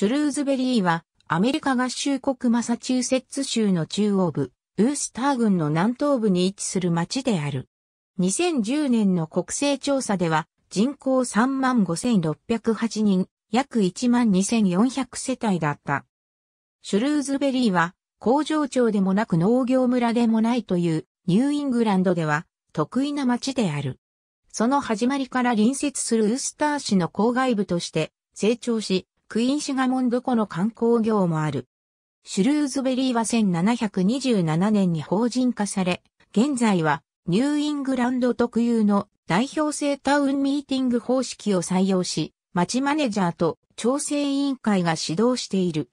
シュルーズベリーは、アメリカ合衆国マサチューセッツ州の中央部、ウースター郡の南東部に位置する町である。2010年の国勢調査では、人口3万5608人、約1万2400世帯だった。シュルーズベリーは、工場町でもなく農業村でもないというニューイングランドでは得意な町である。その始まりから隣接するウースター市の郊外部として成長し、クインシガモンド湖の観光業もある。シュルーズベリーは1727年に法人化され、現在はニューイングランド特有の代表制タウンミーティング方式を採用し、町マネジャーと調整委員会が指導している。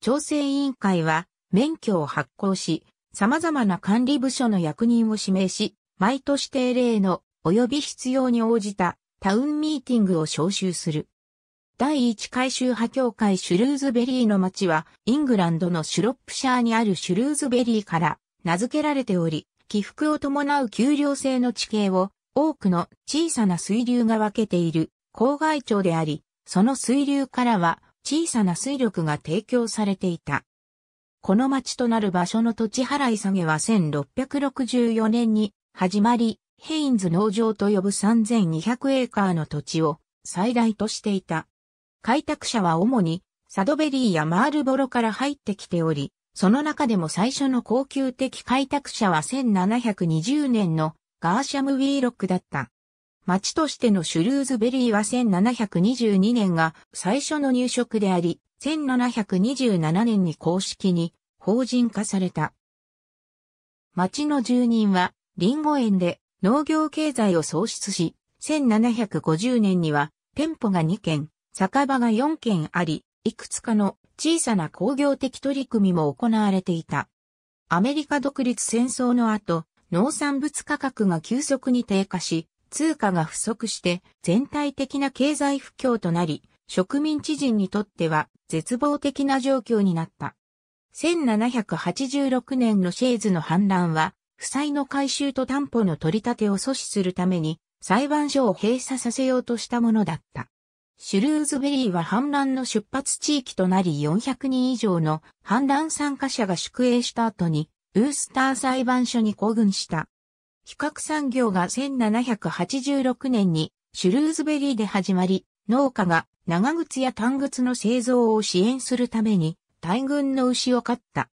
調整委員会は免許を発行し、様々な管理部署の役人を指名し、毎年定例の及び必要に応じたタウンミーティングを招集する。第一回宗派協会シュルーズベリーの町は、イングランドのシュロップシャーにあるシュルーズベリーから名付けられており、起伏を伴う丘陵性の地形を多くの小さな水流が分けている郊外町であり、その水流からは小さな水力が提供されていた。この町となる場所の土地払い下げは1664年に始まり、ヘインズ農場と呼ぶ3200エーカーの土地を最大としていた。開拓者は主にサドベリーやマールボロから入ってきており、その中でも最初の高級的開拓者は1720年のガーシャム・ウィーロックだった。町としてのシュルーズベリーは1722年が最初の入植であり、1727年に公式に法人化された。町の住人はリンゴ園で農業経済を創出し、1750年には店舗が2軒、酒場が4軒あり、いくつかの小さな工業的取り組みも行われていた。アメリカ独立戦争の後、農産物価格が急速に低下し、通貨が不足して全体的な経済不況となり、植民地人にとっては絶望的な状況になった。1786年のシェーズの反乱は、負債の回収と担保の取り立てを阻止するために、裁判所を閉鎖させようとしたものだった。シュルーズベリーは反乱の出発地域となり400人以上の反乱参加者が宿営した後に、ウースター裁判所に抗軍した。比較産業が1786年にシュルーズベリーで始まり、農家が長靴や短靴の製造を支援するために大群の牛を飼った。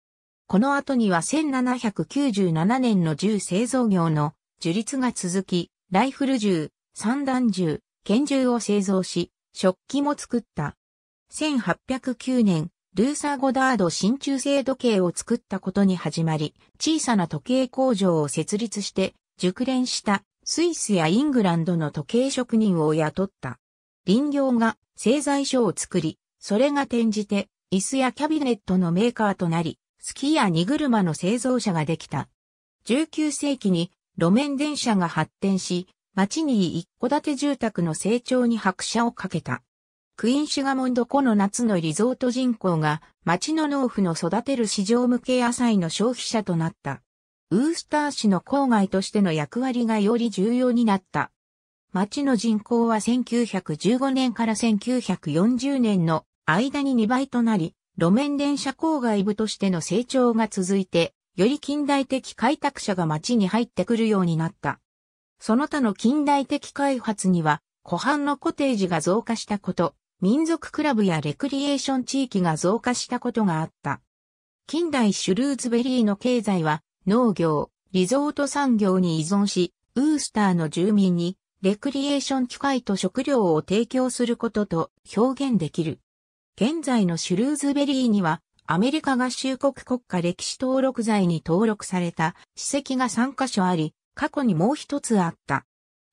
この後には1797年の銃製造業の樹立が続き、ライフル銃、散弾銃、拳銃を製造し、食器も作った。1809年、ルーサー・ゴダード真鍮製時計を作ったことに始まり、小さな時計工場を設立して、熟練したスイスやイングランドの時計職人を雇った。林業が製材所を作り、それが転じて椅子やキャビネットのメーカーとなり、スキーや荷車の製造者ができた。19世紀に路面電車が発展し、町に一戸建て住宅の成長に拍車をかけた。クインシュガモンド湖の夏のリゾート人口が町の農夫の育てる市場向け野菜の消費者となった。ウースター市の郊外としての役割がより重要になった。町の人口は1915年から1940年の間に2倍となり、路面電車郊外部としての成長が続いて、より近代的開拓者が町に入ってくるようになった。その他の近代的開発には、湖畔のコテージが増加したこと、民族クラブやレクリエーション地域が増加したことがあった。近代シュルーズベリーの経済は農業、リゾート産業に依存し、ウースターの住民にレクリエーション機会と食料を提供することと表現できる。現在のシュルーズベリーにはアメリカ合衆国国家歴史登録財に登録された史跡が3カ所あり、過去にもう一つあった。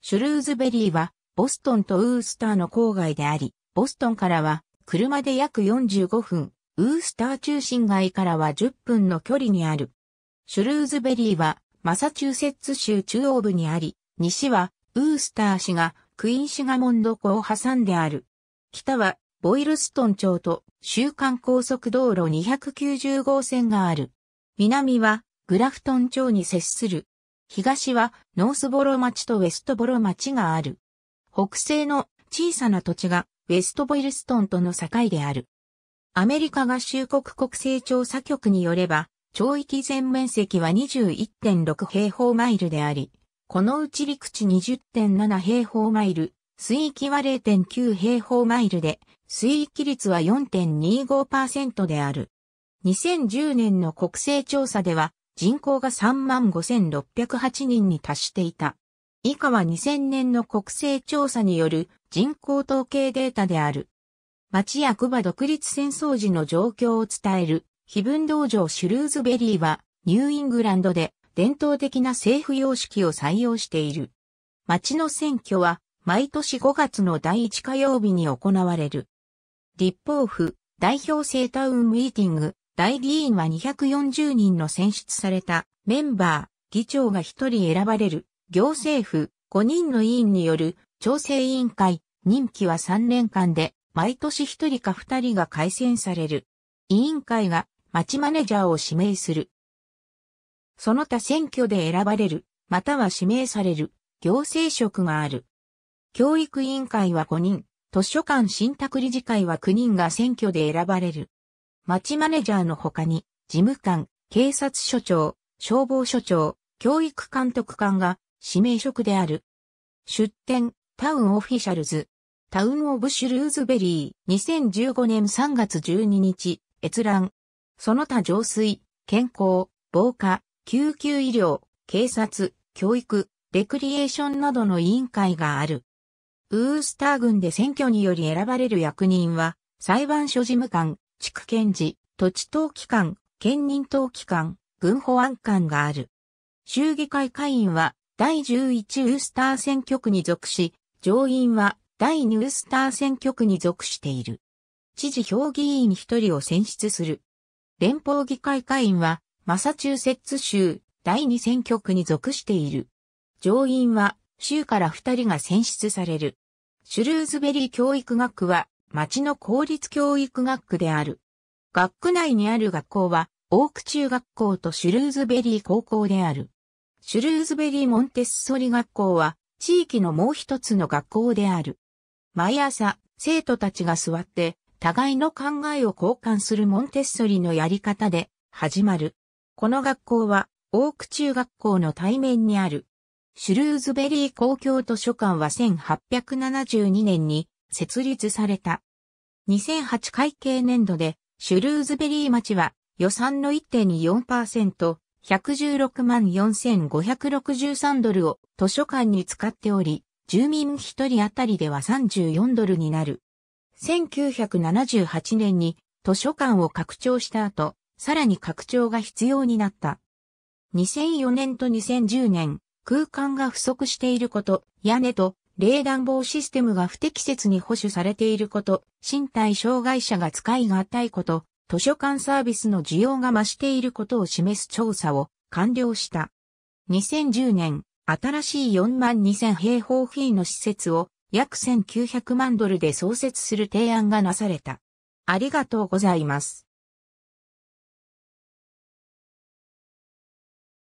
シュルーズベリーは、ボストンとウースターの郊外であり、ボストンからは、車で約45分、ウースター中心街からは10分の距離にある。シュルーズベリーは、マサチューセッツ州中央部にあり、西は、ウースター市が、クイーンシガモンド湖を挟んである。北は、ボイルストン町と、週間高速道路290号線がある。南は、グラフトン町に接する東はノースボロ町とウェストボロ町がある。北西の小さな土地がウェストボイルストンとの境である。アメリカ合衆国国勢調査局によれば、町域全面積は21.6平方マイルであり、このうち陸地20.7平方マイル、水域は0.9平方マイルで、水域率は4.25%である。2010年の国勢調査では、人口が35,608人に達していた。以下は2000年の国勢調査による人口統計データである。町役場独立戦争時の状況を伝える、非分道場シュルーズベリーは、ニューイングランドで伝統的な政府様式を採用している。町の選挙は、毎年5月の第1火曜日に行われる。立法府代表制タウンミーティング大議員は240人の選出されたメンバー、議長が1人選ばれる、行政府5人の委員による調整委員会、任期は3年間で、毎年1人か2人が改選される。委員会が町マネジャーを指名する。その他選挙で選ばれる、または指名される、行政職がある。教育委員会は5人、図書館信託理事会は9人が選挙で選ばれる。町マネジャーの他に、事務官、警察署長、消防署長、教育監督官が指名職である。出展、タウンオフィシャルズ。タウンオブシュルーズベリー、2015年3月12日、閲覧。その他浄水、健康、防火、救急医療、警察、教育、レクリエーションなどの委員会がある。ウースター軍で選挙により選ばれる役人は、裁判所事務官、地区検事、土地等機関、県人等機関、軍保安官がある。衆議会会員は第11ウースター選挙区に属し、上院は第2ウースター選挙区に属している。知事評議員1人を選出する。連邦議会会員はマサチューセッツ州第2選挙区に属している。上院は州から2人が選出される。シュルーズベリー教育学は町の公立教育学区である。学区内にある学校は、オーク中学校とシュルーズベリー高校である。シュルーズベリーモンテッソリ学校は、地域のもう一つの学校である。毎朝、生徒たちが座って、互いの考えを交換するモンテッソリのやり方で、始まる。この学校は、オーク中学校の対面にある。シュルーズベリー公共図書館は1872年に設立された。2008会計年度で、シュルーズベリー町は予算の1.24%、116万4563ドルを図書館に使っており、住民1人当たりでは34ドルになる。1978年に図書館を拡張した後、さらに拡張が必要になった。2004年と2010年、空間が不足していること、屋根と冷暖房システムが不適切に保守されていること、身体障害者が使いがたいこと、図書館サービスの需要が増していることを示す調査を完了した。2010年、新しい4万2000平方フィーの施設を約1900万ドルで創設する提案がなされた。ありがとうございます。